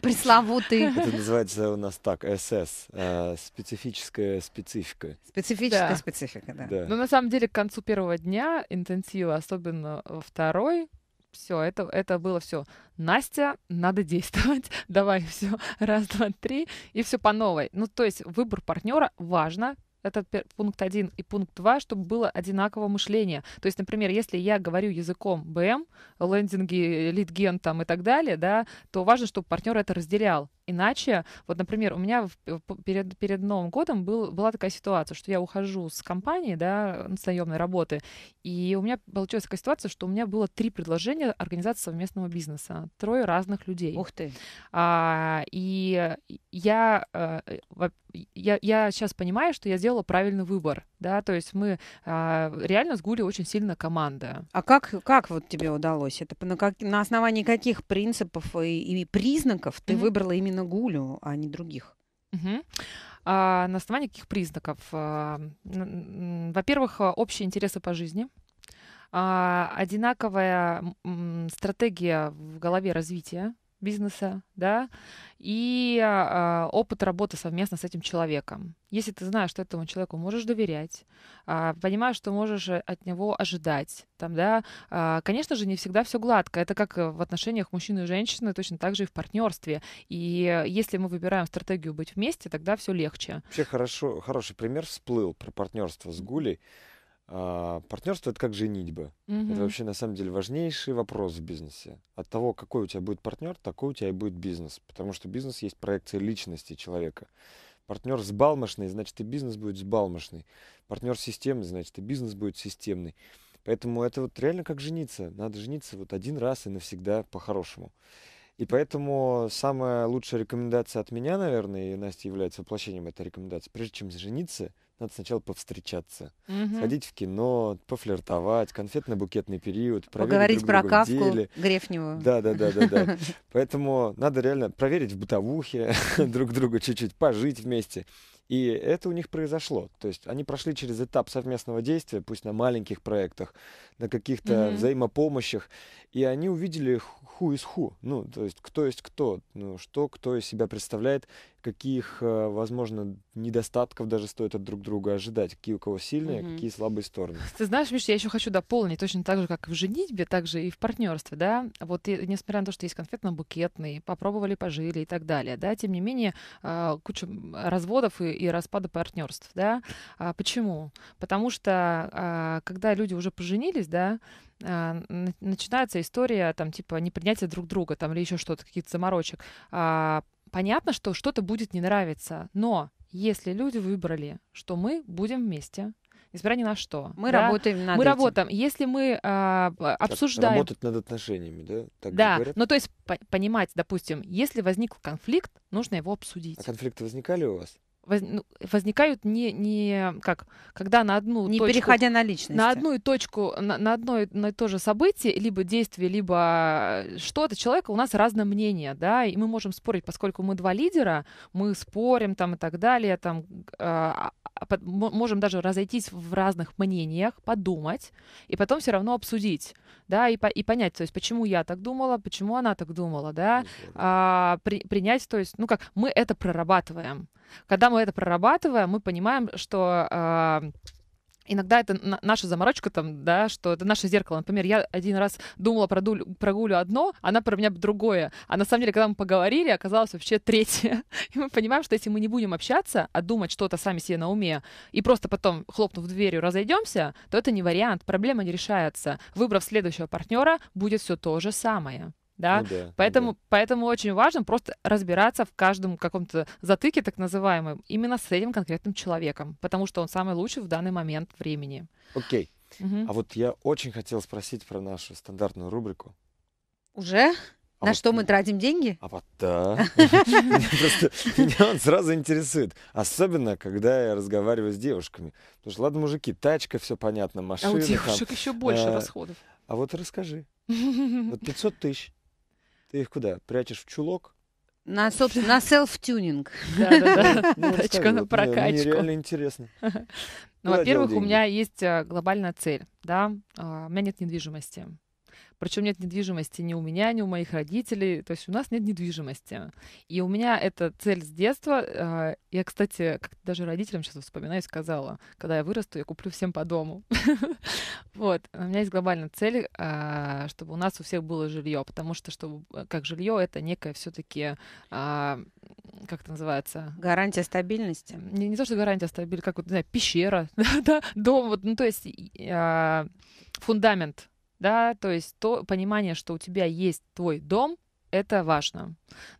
пресловутый. Это называется у нас так, СС, э, специфическая специфика. Специфическая специфика да. да. Но ну, на самом деле к концу первого дня интенсива, особенно второй, все, это, это было все. Настя, надо действовать. Давай все. Раз, два, три. И все по новой. Ну, то есть выбор партнера важно. Это пункт один и пункт два, чтобы было одинаково мышление. То есть, например, если я говорю языком БМ, лендинги, литген там и так далее, да, то важно, чтобы партнер это разделял. Иначе, вот, например, у меня в, э, перед, перед Новым годом был, была такая ситуация, что я ухожу с компании, да, с наемной работы, и у меня получилась такая ситуация, что у меня было три предложения организации совместного бизнеса, трое разных людей. Ух ты! А, и я, э, э, я, я сейчас понимаю, что я сделала правильный выбор, да, то есть мы а, реально с Гули очень сильно команда. А как, как вот тебе удалось? Это на, как, на основании каких принципов и, и признаков ты mm-hmm. выбрала именно именно Гулю, а не других. Угу. А на основании каких признаков? А, во-первых, а, общие интересы по жизни. А, одинаковая стратегия в голове развития бизнеса, да, и а, а, опыт работы совместно с этим человеком. Если ты знаешь, что этому человеку можешь доверять, а, понимаешь, что можешь от него ожидать, там, да, а, конечно же, не всегда все гладко. Это как в отношениях мужчины и женщины, точно так же и в партнерстве. И если мы выбираем стратегию быть вместе, тогда все легче. Вообще хорошо, хороший пример всплыл про партнерство с Гулей. А, партнерство это как женитьба. Угу. Это вообще на самом деле важнейший вопрос в бизнесе. От того, какой у тебя будет партнер, такой у тебя и будет бизнес. Потому что бизнес есть проекция личности человека. Партнер сбалмошный, значит и бизнес будет сбалмошный. Партнер системный, значит и бизнес будет системный. Поэтому это вот реально как жениться. Надо жениться вот один раз и навсегда по-хорошему. И поэтому самая лучшая рекомендация от меня, наверное, и Настя является воплощением этой рекомендации. Прежде чем жениться, надо сначала повстречаться, угу. сходить в кино, пофлиртовать, конфетно-букетный период, Поговорить друг про кавку деле. грефневую. Да, да, да, да, да. Поэтому надо реально проверить в бытовухе друг друга чуть-чуть, пожить вместе. И это у них произошло. То есть они прошли через этап совместного действия, пусть на маленьких проектах, на каких-то mm-hmm. взаимопомощах, и они увидели ху из ху. Ну, то есть кто есть кто, ну, что кто из себя представляет, каких, э, возможно, недостатков даже стоит от друг друга ожидать, какие у кого сильные, угу. какие слабые стороны. Ты знаешь, Миша, я еще хочу дополнить, точно так же, как в женитьбе, так же и в партнерстве, да, вот и, несмотря на то, что есть конфетно букетный попробовали, пожили и так далее, да, тем не менее, а, куча разводов и, и распада партнерств, да, а почему? Потому что, а, когда люди уже поженились, да, а, начинается история, там, типа, непринятия друг друга, там, или еще что-то, какие то заморочек, понятно, что что-то будет не нравиться, но если люди выбрали, что мы будем вместе, несмотря ни на что. Мы да? работаем над Мы этим. работаем. Если мы а, обсуждаем... Работать над отношениями, да? Так да, ну то есть понимать, допустим, если возник конфликт, нужно его обсудить. А конфликты возникали у вас? воз, ну, возникают не, не как, когда на одну не точку, переходя на личность. На одну точку, на, на одно на то же событие, либо действие, либо э, что-то, человека у нас разное мнение, да, и мы можем спорить, поскольку мы два лидера, мы спорим там и так далее, там, э, можем даже разойтись в разных мнениях, подумать, и потом все равно обсудить, да, и, по, и понять, то есть, почему я так думала, почему она так думала, да, ну, а, при, принять, то есть, ну как, мы это прорабатываем. Когда мы это прорабатываем, мы понимаем, что... А, иногда это наша заморочка там, да, что это наше зеркало. Например, я один раз думала про, дуль, про Гулю одно, она про меня другое. А на самом деле, когда мы поговорили, оказалось вообще третье. И мы понимаем, что если мы не будем общаться, а думать что-то сами себе на уме, и просто потом, хлопнув дверью, разойдемся, то это не вариант, проблема не решается. Выбрав следующего партнера, будет все то же самое да? Ну, да ну поэтому, да. поэтому очень важно просто разбираться в каждом каком-то затыке, так называемом, именно с этим конкретным человеком, потому что он самый лучший в данный момент времени. Окей. Okay. Угу. А вот я очень хотел спросить про нашу стандартную рубрику. Уже? А На вот, что мы тратим деньги? А вот да. меня он сразу интересует. Особенно, когда я разговариваю с девушками. Потому что, ладно, мужики, тачка, все понятно, машина. А у девушек еще больше а, расходов. А вот расскажи. Вот 500 тысяч. Ты их куда? Прячешь в чулок? На, собственно, на селф-тюнинг. на прокачку. Мне реально интересно. Ну, во-первых, у меня есть э, глобальная цель, да, а, у меня нет недвижимости. Причем нет недвижимости ни у меня, ни у моих родителей. То есть у нас нет недвижимости. И у меня это цель с детства. Э, я, кстати, как даже родителям сейчас вспоминаю, сказала, когда я вырасту, я куплю всем по дому. Вот. У меня есть глобальная цель, э, чтобы у нас у всех было жилье, потому что чтобы э, как жилье это некое все-таки как это называется? Гарантия стабильности. Не, не то, что гарантия стабильности, как вот, не знаю, пещера, да, дом, вот, ну, то есть фундамент да, то есть то понимание, что у тебя есть твой дом, это важно,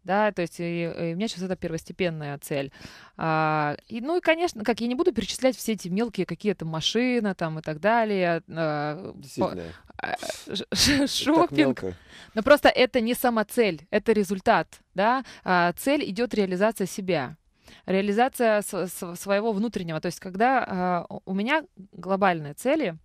да, то есть и, и у меня сейчас это первостепенная цель. А, и, ну и, конечно, как я не буду перечислять все эти мелкие какие-то машины там и так далее, а, по, а, шопинг, но просто это не самоцель, это результат, да, а, цель идет реализация себя реализация своего внутреннего. То есть, когда э, у меня глобальные цели,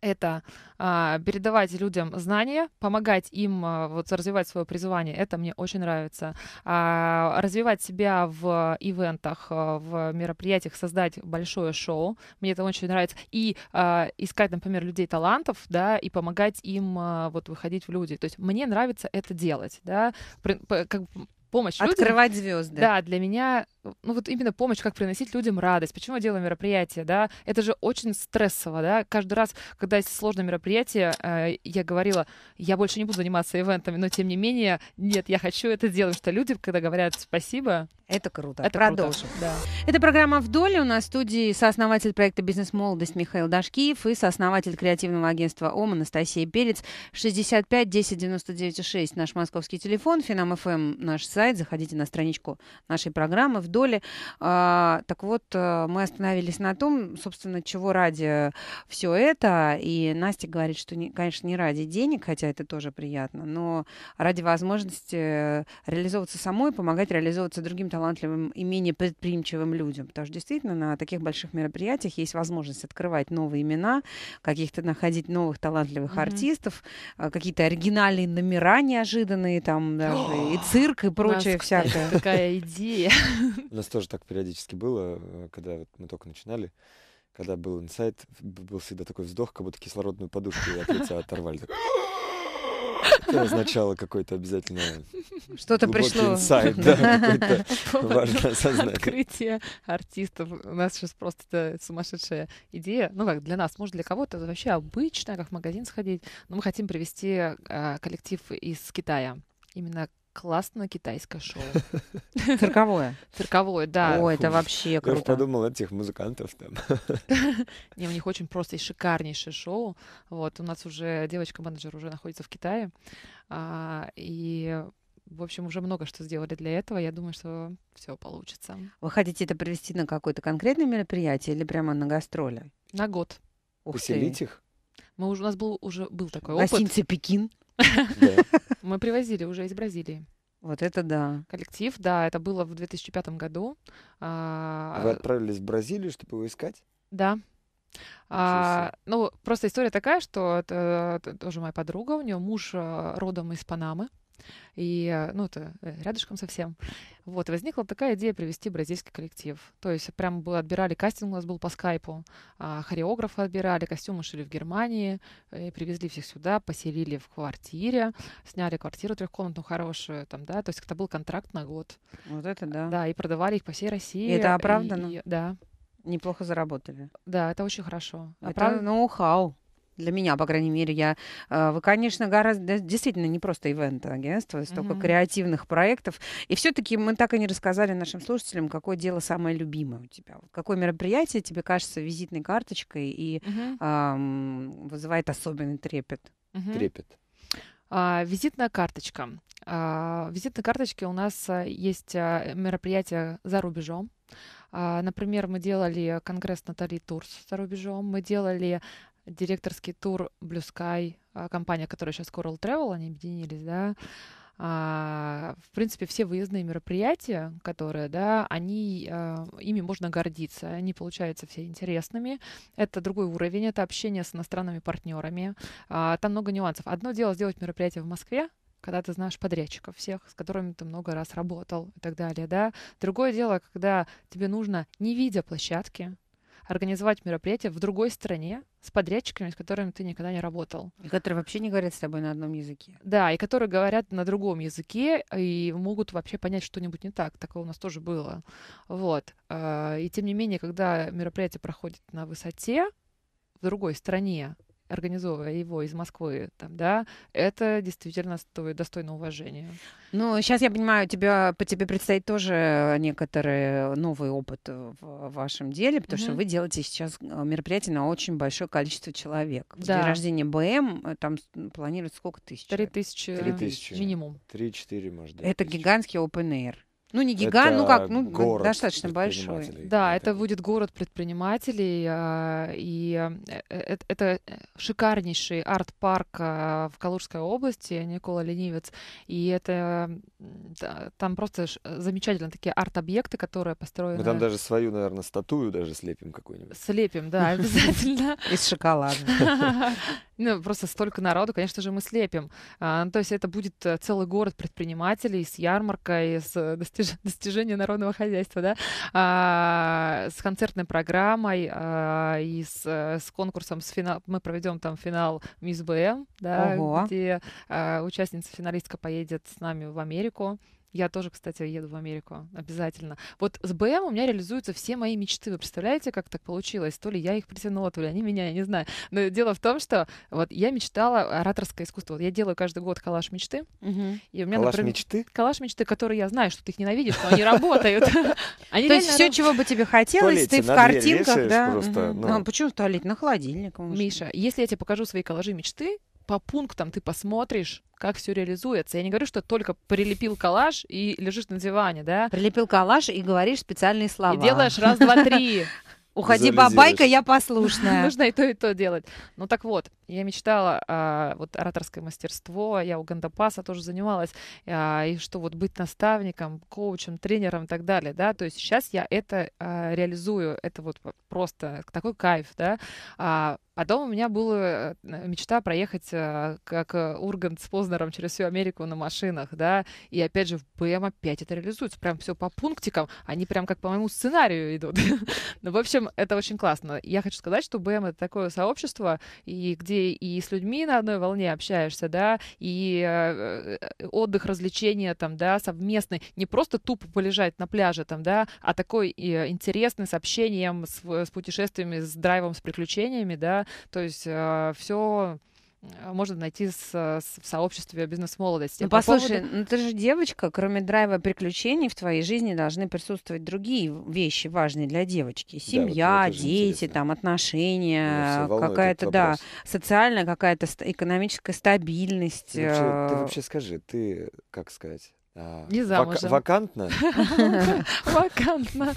это а, передавать людям знания, помогать им а, вот развивать свое призвание. Это мне очень нравится. А, развивать себя в ивентах, а, в мероприятиях, создать большое шоу. Мне это очень нравится. И а, искать, например, людей талантов, да, и помогать им а, вот выходить в люди. То есть мне нравится это делать, да. как помощь Открывать звезды. Да, для меня, ну вот именно помощь, как приносить людям радость. Почему я делаю мероприятие, да? Это же очень стрессово, да? Каждый раз, когда есть сложное мероприятие, э, я говорила, я больше не буду заниматься ивентами, но тем не менее, нет, я хочу это делать, что люди, когда говорят спасибо, это круто. Это Продолжим. Круто. Да. Это программа «Вдоль». У нас в студии сооснователь проекта «Бизнес-молодость» Михаил Дашкиев и сооснователь креативного агентства ОМ Анастасия Перец. 65 10 99 6 наш московский телефон, Финам-ФМ наш сайт сайт, заходите на страничку нашей программы в доле. А, так вот, э, мы остановились на том, собственно, чего ради все это. И Настя говорит, что, конечно, не ради денег, хотя это тоже приятно, но ради возможности реализовываться самой, помогать реализовываться другим талантливым и менее предприимчивым людям. Потому что действительно на таких больших мероприятиях есть возможность открывать новые имена, каких-то находить новых талантливых mm-hmm. артистов, а, какие-то оригинальные номера неожиданные, там даже и цирк, и прочее прочее всякое. такая идея. У нас тоже так периодически было, э, когда мы только начинали. Когда был инсайт, был всегда такой вздох, как будто кислородную подушку от лица оторвали. Это означало какое-то обязательно что-то пришло. Инсайт, да, важное сознание. Открытие артистов. У нас сейчас просто это сумасшедшая идея. Ну, как для нас, может, для кого-то это вообще обычно, как в магазин сходить. Но мы хотим привести а, коллектив из Китая именно Классно китайское шоу. Цирковое? Цирковое, да. О, это вообще круто. Я подумал тех музыкантов там. Не, у них очень просто и шикарнейшее шоу. Вот, у нас уже девочка-менеджер уже находится в Китае. А, и в общем, уже много что сделали для этого. Я думаю, что все получится. Вы хотите это привести на какое-то конкретное мероприятие или прямо на гастроли? На год. Ух Поселить ты. их? Мы уже, у нас был уже был такой опыт. Гостиница Пекин. Мы привозили уже из Бразилии. Вот это да. Коллектив, да, это было в 2005 году. А, Вы отправились в Бразилию, чтобы его искать? Да. А, ну, просто история такая, что это, это тоже моя подруга, у нее муж э, родом из Панамы. И, э, ну, это э, рядышком совсем. Вот, и возникла такая идея привести бразильский коллектив. То есть прям был, отбирали кастинг, у нас был по скайпу, а, хореографа отбирали, костюмы шили в Германии, э, и привезли всех сюда, поселили в квартире, сняли квартиру трехкомнатную хорошую, там, да, то есть это был контракт на год. Вот это да. Да, и продавали их по всей России. И это оправдано? И, и, да. Неплохо заработали. Да, это очень хорошо. Это Оправ... ноу-хау для меня, по крайней мере, я... Э, вы, конечно, гораздо... Действительно, не просто ивент-агентство, столько mm-hmm. креативных проектов. И все-таки мы так и не рассказали нашим слушателям, какое дело самое любимое у тебя. Какое мероприятие тебе кажется визитной карточкой и mm-hmm. эм, вызывает особенный трепет? Mm-hmm. Трепет. А, визитная карточка. А, в визитной карточке у нас а, есть а, мероприятия за рубежом. А, например, мы делали конгресс Натали Турс за рубежом, мы делали директорский тур Blue Sky, а, компания, которая сейчас Coral Travel, они объединились, да, а, в принципе, все выездные мероприятия, которые, да, они, а, ими можно гордиться, они получаются все интересными. Это другой уровень, это общение с иностранными партнерами. А, там много нюансов. Одно дело сделать мероприятие в Москве, когда ты знаешь подрядчиков всех, с которыми ты много раз работал и так далее, да. Другое дело, когда тебе нужно, не видя площадки, организовать мероприятие в другой стране с подрядчиками, с которыми ты никогда не работал. И которые вообще не говорят с тобой на одном языке. Да, и которые говорят на другом языке и могут вообще понять что-нибудь не так. Такое у нас тоже было. Вот. Э, и тем не менее, когда мероприятие проходит на высоте, в другой стране, организовывая его из Москвы, там, да, это действительно стоит достойно уважения. Ну, сейчас я понимаю, тебя, по тебе предстоит тоже некоторый новый опыт в вашем деле, потому mm-hmm. что вы делаете сейчас э, мероприятие на очень большое количество человек. Да. день рождения БМ э, там планируют сколько тысяч? Три тысячи. Три тысячи. Минимум. Три-четыре, может быть. Это 000. гигантский open air. Ну, не гигант, ну как, ну, город достаточно большой. Да, это. это будет город предпринимателей, а, и э, э, это э, шикарнейший арт-парк а, в Калужской области, Никола Ленивец, и это там просто замечательно такие арт-объекты, которые построены... Мы ну, там даже свою, наверное, статую даже слепим какую-нибудь. Слепим, да, обязательно. Из шоколада. Ну, просто столько народу, конечно же, мы слепим. А, то есть это будет целый город предпринимателей с ярмаркой, с достижением достижения народного хозяйства, да, а, с концертной программой а, и с, э, с конкурсом, с финал, мы проведем там финал Мисс БМ, да, Ого. где а, участница-финалистка поедет с нами в Америку. Я тоже, кстати, еду в Америку. Обязательно. Вот с БМ у меня реализуются все мои мечты. Вы представляете, как так получилось? То ли я их притянула, то ли они меня, я не знаю. Но дело в том, что вот я мечтала ораторское искусство. Вот я делаю каждый год калаш мечты. Угу. И у меня, калаш например, мечты? Калаш мечты, которые я знаю, что ты их ненавидишь, но они работают. То есть все, чего бы тебе хотелось, ты в картинках. да? Ну. А почему в туалете? На холодильник. Миша, если я тебе покажу свои коллажи мечты, по пунктам ты посмотришь, как все реализуется. Я не говорю, что только прилепил коллаж и лежишь на диване, да? Прилепил коллаж и говоришь специальные слова. И делаешь раз, два, три. Уходи, бабайка, я послушная. Нужно и то, и то делать. Ну так вот, я мечтала, а, вот ораторское мастерство, я у Гандапаса тоже занималась, а, и что вот быть наставником, коучем, тренером и так далее, да, то есть сейчас я это а, реализую, это вот просто такой кайф, да, а, Потом у меня была э, мечта проехать э, как э, Ургант с Познером через всю Америку на машинах, да, и опять же в БМ опять это реализуется, прям все по пунктикам, они прям как по моему сценарию идут. ну, в общем, это очень классно. Я хочу сказать, что БМ — это такое сообщество, и где и с людьми на одной волне общаешься, да, и отдых, развлечения там, да, совместный, не просто тупо полежать на пляже там, да, а такой интересный с общением, с, с путешествиями, с драйвом, с приключениями, да, то есть э, все э, можно найти с, э, с, в сообществе бизнес-молодости. Ну, а послушай, поводу... ну ты же девочка, кроме драйва приключений в твоей жизни должны присутствовать другие вещи важные для девочки. Семья, да, вот дети, интересно. там, отношения, ну, какая-то, да, социальная какая-то, экономическая стабильность. Ты вообще, ты э. вообще скажи, ты, как сказать, а, не замужем. Вак- вакантно? Вакантно.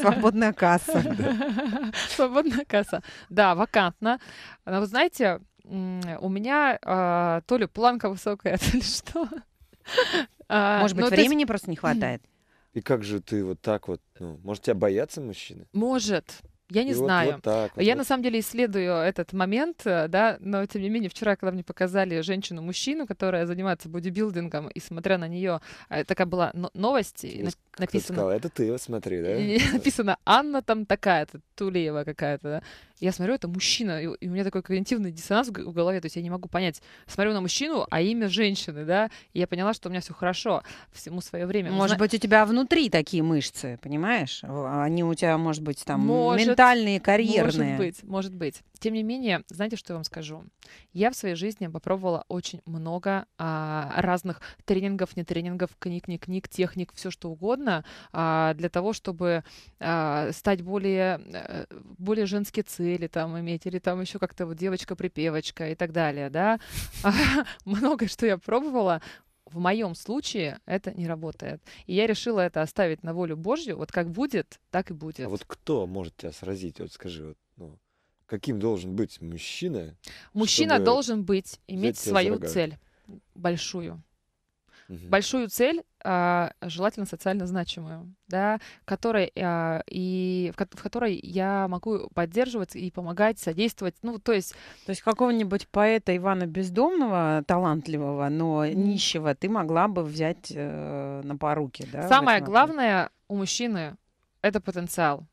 Свободная касса. Свободная касса. Да, вакантно. Но а вы знаете, у меня а, то ли планка высокая, то ли что. Может быть, ну, времени просто не хватает. И как же ты вот так вот? Ну, может, тебя боятся мужчины? Может, я не и знаю. Вот, вот так, вот, я вот. на самом деле исследую этот момент, э, да, но тем не менее, вчера, когда мне показали женщину-мужчину, которая занимается бодибилдингом, и смотря на нее, э, такая была новость, и написано... Сказал, это ты, смотри, да? И написано Анна там такая-то, Тулеева какая-то, да? я смотрю, это мужчина, и у меня такой когнитивный диссонанс в голове, то есть я не могу понять, смотрю на мужчину, а имя женщины, да, и я поняла, что у меня все хорошо, всему свое время. Может Зна... быть, у тебя внутри такие мышцы, понимаешь? Они у тебя, может быть, там может, ментальные, карьерные. Может быть, может быть. Тем не менее, знаете, что я вам скажу? Я в своей жизни попробовала очень много а, разных тренингов, не тренингов, книг, не книг, техник, все что угодно, а, для того, чтобы а, стать более, э, более женские цели там иметь, или там еще как-то вот девочка-припевочка и так далее, да. А, многое, что я пробовала, в моем случае это не работает. И я решила это оставить на волю Божью. Вот как будет, так и будет. А вот кто может тебя сразить? Вот скажи, вот, ну, каким должен быть мужчина? Мужчина должен быть, иметь свою цель большую. Угу. Большую цель, а, желательно социально значимую, да, которой, а, и, в, которой я могу поддерживать и помогать, содействовать. Ну, то есть... То есть какого-нибудь поэта Ивана Бездомного, талантливого, но нищего, ты могла бы взять э, на поруки, да? Самое главное у мужчины — это потенциал.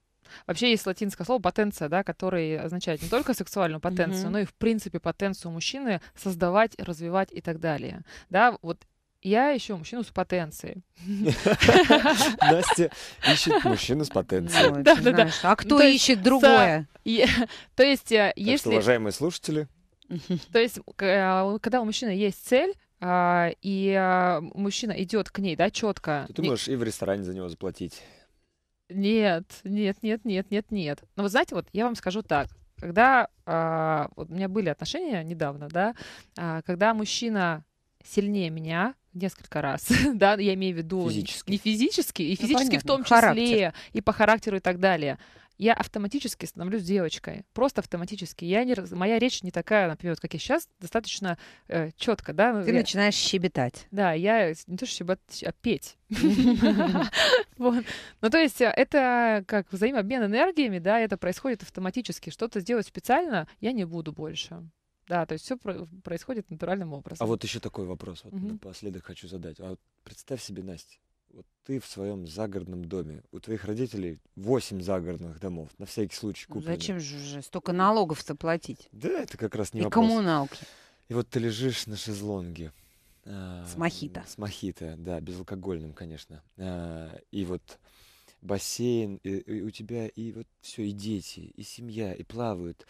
Вообще есть латинское слово потенция, да, которое означает не только сексуальную потенцию, mm-hmm. но и в принципе потенцию мужчины создавать, развивать и так далее. Да, вот я ищу мужчину с потенцией. Настя ищет мужчину с потенцией. А кто ищет ну, другое? То есть, э, если... уважаемые слушатели. То есть, э, когда у мужчины есть цель, а, и э, мужчина идет к ней, да, четко. Ты можешь и в ресторане за него заплатить. Нет, нет, нет, нет, нет, нет. Но ну, вы знаете, вот я вам скажу так. Когда а, вот у меня были отношения недавно, да, а, когда мужчина сильнее меня несколько раз, да, я имею в виду физически. не физически, и ну, физически ну, в том числе, Характер. и по характеру и так далее я автоматически становлюсь девочкой. Просто автоматически. Я не, моя речь не такая, например, как я сейчас, достаточно э, четко, да. Ну, Ты я, начинаешь щебетать. Да, я не то что щебетать, а петь. Ну, то есть э, это как взаимообмен энергиями, да, это происходит автоматически. Что-то сделать специально я не буду больше. Да, то есть все происходит натуральным образом. А вот еще такой вопрос, вот напоследок хочу задать. А представь себе, Настя, ты в своем загородном доме. У твоих родителей 8 загородных домов, на всякий случай ну куплены. зачем же уже столько налогов-то платить? Да, это как раз не И вопрос. И коммуналки. И вот ты лежишь на шезлонге. А, с мохито. С мохито, да, безалкогольным, конечно. А, и вот бассейн, и, и у тебя и вот все, и дети, и семья, и плавают,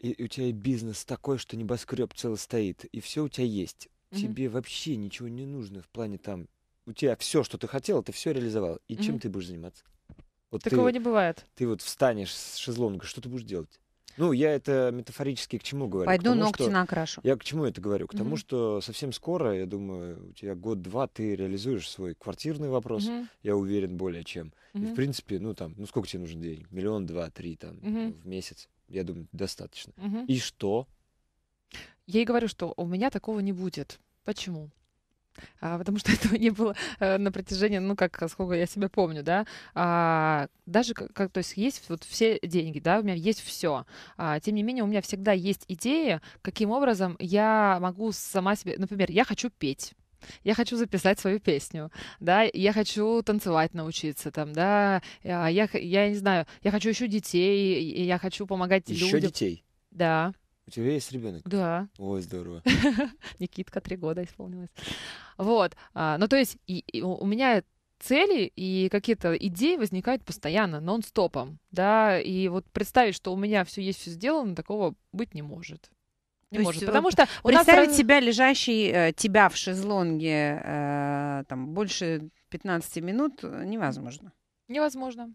и, и у тебя и бизнес такой, что небоскреб целый стоит, и все у тебя есть. Mm-hmm. Тебе вообще ничего не нужно в плане там у тебя все, что ты хотел, ты все реализовал. И mm-hmm. чем ты будешь заниматься? Вот Такого ты, не бывает. Ты вот встанешь с шезлонга, что ты будешь делать? Ну, я это метафорически к чему говорю? Пойду тому, ногти что... накрашу. Я к чему это говорю? К тому, mm-hmm. что совсем скоро, я думаю, у тебя год-два ты реализуешь свой квартирный вопрос, mm-hmm. я уверен более чем. Mm-hmm. И, в принципе, ну там, ну сколько тебе нужен денег? Миллион, два, три там mm-hmm. в месяц. Я думаю, достаточно. Mm-hmm. И что? Я ей говорю, что у меня такого не будет. Почему? А, потому что этого не было э, на протяжении, ну, как, сколько я себя помню, да, а, даже, как, то есть есть вот все деньги, да, у меня есть все, а, тем не менее, у меня всегда есть идеи, каким образом я могу сама себе, например, я хочу петь, я хочу записать свою песню, да, я хочу танцевать научиться, там, да, а, я, я, я не знаю, я хочу еще детей, я хочу помогать еще людям. Еще детей? Да. У тебя есть ребенок? Да. Ой, здорово. Никитка три года исполнилось. Вот. А, ну, то есть и, и у меня цели и какие-то идеи возникают постоянно, нон-стопом, да, и вот представить, что у меня все есть, все сделано, такого быть не может. Не может, есть, потому что представить себя лежащий э, тебя в шезлонге э, там больше 15 минут э, невозможно. Невозможно.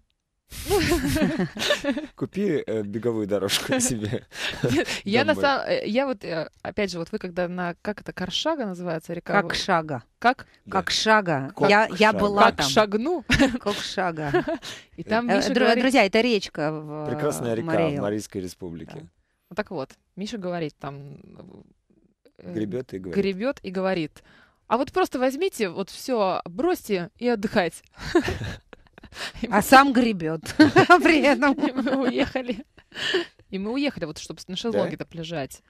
Купи э, беговую дорожку себе. Я на э, Я вот, э, опять же, вот вы когда на... Как это? Каршага называется река? Как шага. Как? Как шага. Я, я была там. Как шагну? Как шага. И там Друзья, это речка в Прекрасная река Марийской республике. Так вот, Миша говорит там... Гребет и говорит. Гребет и говорит. А вот просто возьмите вот все, бросьте и отдыхать. А сам гребет при этом. Мы уехали. И мы уехали, вот чтобы на шезлонге-то полежать.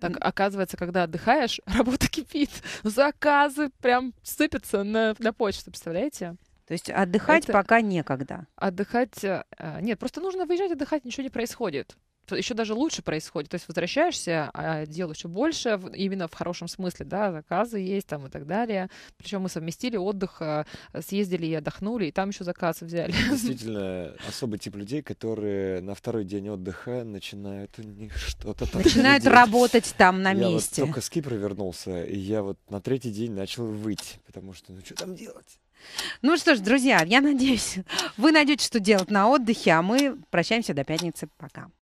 Так оказывается, когда отдыхаешь, работа кипит. Заказы прям сыпятся на, на почту, представляете? То есть отдыхать Это... пока некогда. Отдыхать... Э, нет, просто нужно выезжать отдыхать, ничего не происходит еще даже лучше происходит. То есть возвращаешься, а дел еще больше, именно в хорошем смысле, да, заказы есть там и так далее. Причем мы совместили отдых, а, съездили и отдохнули, и там еще заказ взяли. Действительно, особый тип людей, которые на второй день отдыха начинают у них что-то там Начинают делать. работать там на я месте. Я вот только с Кипра вернулся, и я вот на третий день начал выть, потому что, ну что там делать? Ну что ж, друзья, я надеюсь, вы найдете, что делать на отдыхе, а мы прощаемся до пятницы. Пока.